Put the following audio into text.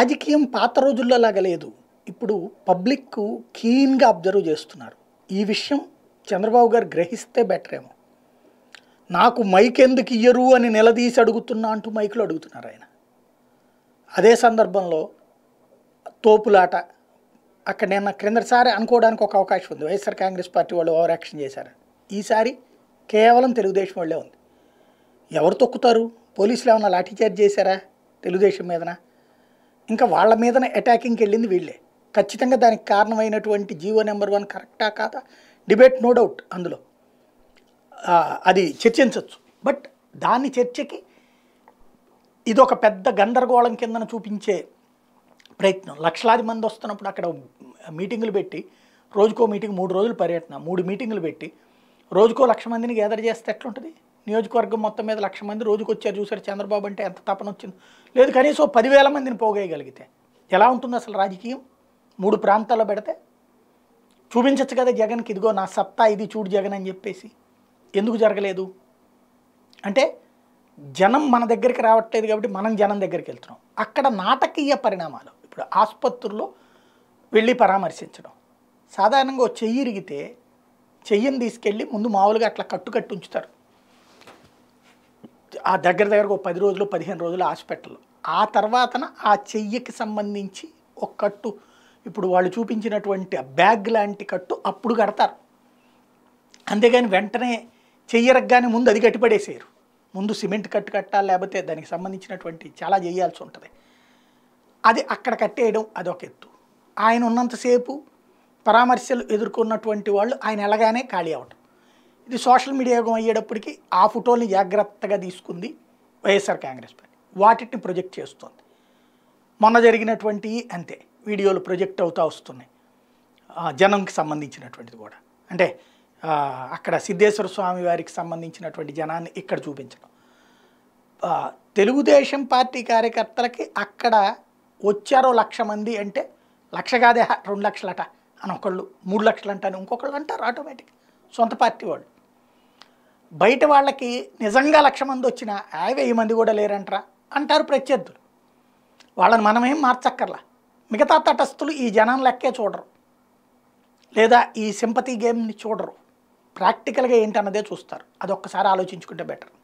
రాజకీయం పాత రోజుల్లో అలాగ లేదు ఇప్పుడు పబ్లిక్ కీన్గా అబ్జర్వ్ చేస్తున్నారు ఈ విషయం చంద్రబాబు గారు గ్రహిస్తే బెటర్ ఏమో నాకు మైక్ ఎందుకు ఇయ్యరు అని నిలదీసి అడుగుతున్నా అంటూ మైకులు అడుగుతున్నారు ఆయన అదే సందర్భంలో తోపులాట అక్కడ నేను క్రిందసారి అనుకోవడానికి ఒక అవకాశం ఉంది వైఎస్ఆర్ కాంగ్రెస్ పార్టీ వాళ్ళు ఓవర్ యాక్షన్ చేశారు ఈసారి కేవలం తెలుగుదేశం వాళ్ళే ఉంది ఎవరు తొక్కుతారు పోలీసులు ఏమైనా లాఠీచార్జ్ చేశారా తెలుగుదేశం మీదనా ఇంకా వాళ్ళ మీదనే అటాకింగ్కి వెళ్ళింది వీళ్ళే ఖచ్చితంగా దానికి కారణమైనటువంటి జీవో నెంబర్ వన్ కరెక్టా కాదా డిబేట్ నో డౌట్ అందులో అది చర్చించవచ్చు బట్ దాని చర్చకి ఇది ఒక పెద్ద గందరగోళం కిందన చూపించే ప్రయత్నం లక్షలాది మంది వస్తున్నప్పుడు అక్కడ మీటింగులు పెట్టి రోజుకో మీటింగ్ మూడు రోజులు పర్యటన మూడు మీటింగులు పెట్టి రోజుకో లక్ష మందిని గ్యాదర్ చేస్తే ఎట్లుంటుంది నియోజకవర్గం మొత్తం మీద లక్ష మంది రోజుకు వచ్చారు చూశారు చంద్రబాబు అంటే ఎంత తపన వచ్చింది లేదు కనీసం పదివేల మందిని పోగేయగలిగితే ఎలా ఉంటుంది అసలు రాజకీయం మూడు ప్రాంతాల్లో పెడితే చూపించచ్చు కదా జగన్కి ఇదిగో నా సత్తా ఇది చూడు జగన్ అని చెప్పేసి ఎందుకు జరగలేదు అంటే జనం మన దగ్గరికి రావట్లేదు కాబట్టి మనం జనం దగ్గరికి వెళ్తున్నాం అక్కడ నాటకీయ పరిణామాలు ఇప్పుడు ఆసుపత్రుల్లో వెళ్ళి పరామర్శించడం సాధారణంగా చెయ్యి ఇరిగితే చెయ్యిని తీసుకెళ్ళి ముందు మామూలుగా అట్లా కట్టుకట్టు ఉంచుతారు ఆ దగ్గర దగ్గర ఒక పది రోజులు పదిహేను రోజులు హాస్పిటల్ ఆ తర్వాతన ఆ చెయ్యికి సంబంధించి ఒక కట్టు ఇప్పుడు వాళ్ళు చూపించినటువంటి బ్యాగ్ లాంటి కట్టు అప్పుడు కడతారు అంతేగాని వెంటనే చెయ్యరగ్గానే ముందు అది కట్టిపడేసేయరు ముందు సిమెంట్ కట్టు కట్టాలి లేకపోతే దానికి సంబంధించినటువంటి చాలా చేయాల్సి ఉంటుంది అది అక్కడ కట్టేయడం అదొక ఎత్తు ఆయన ఉన్నంతసేపు పరామర్శలు ఎదుర్కొన్నటువంటి వాళ్ళు ఆయన ఎలాగానే ఖాళీ అవ్వటం ఇది సోషల్ మీడియా యుగం అయ్యేటప్పటికి ఆ ఫోటోల్ని జాగ్రత్తగా తీసుకుంది వైఎస్ఆర్ కాంగ్రెస్ పార్టీ వాటిని ప్రొజెక్ట్ చేస్తుంది మొన్న జరిగినటువంటి అంతే వీడియోలు ప్రొజెక్ట్ అవుతూ వస్తున్నాయి జనంకి సంబంధించినటువంటిది కూడా అంటే అక్కడ సిద్ధేశ్వర స్వామి వారికి సంబంధించినటువంటి జనాన్ని ఇక్కడ చూపించడం తెలుగుదేశం పార్టీ కార్యకర్తలకి అక్కడ వచ్చారో లక్ష మంది అంటే లక్ష కాదే రెండు లక్షలట అని ఒకళ్ళు మూడు లక్షలు అంటారు ఇంకొకళ్ళు అంటారు ఆటోమేటిక్ సొంత పార్టీ వాళ్ళు బయట వాళ్ళకి నిజంగా లక్ష మంది వచ్చిన ఆ వెయ్యి మంది కూడా లేరంటరా అంటారు ప్రత్యర్థులు వాళ్ళని మనమేం మార్చక్కర్లా మిగతా తటస్థులు ఈ జనం లెక్కే చూడరు లేదా ఈ సింపతి గేమ్ని చూడరు ప్రాక్టికల్గా ఏంటన్నదే చూస్తారు అదొక్కసారి ఆలోచించుకుంటే బెటర్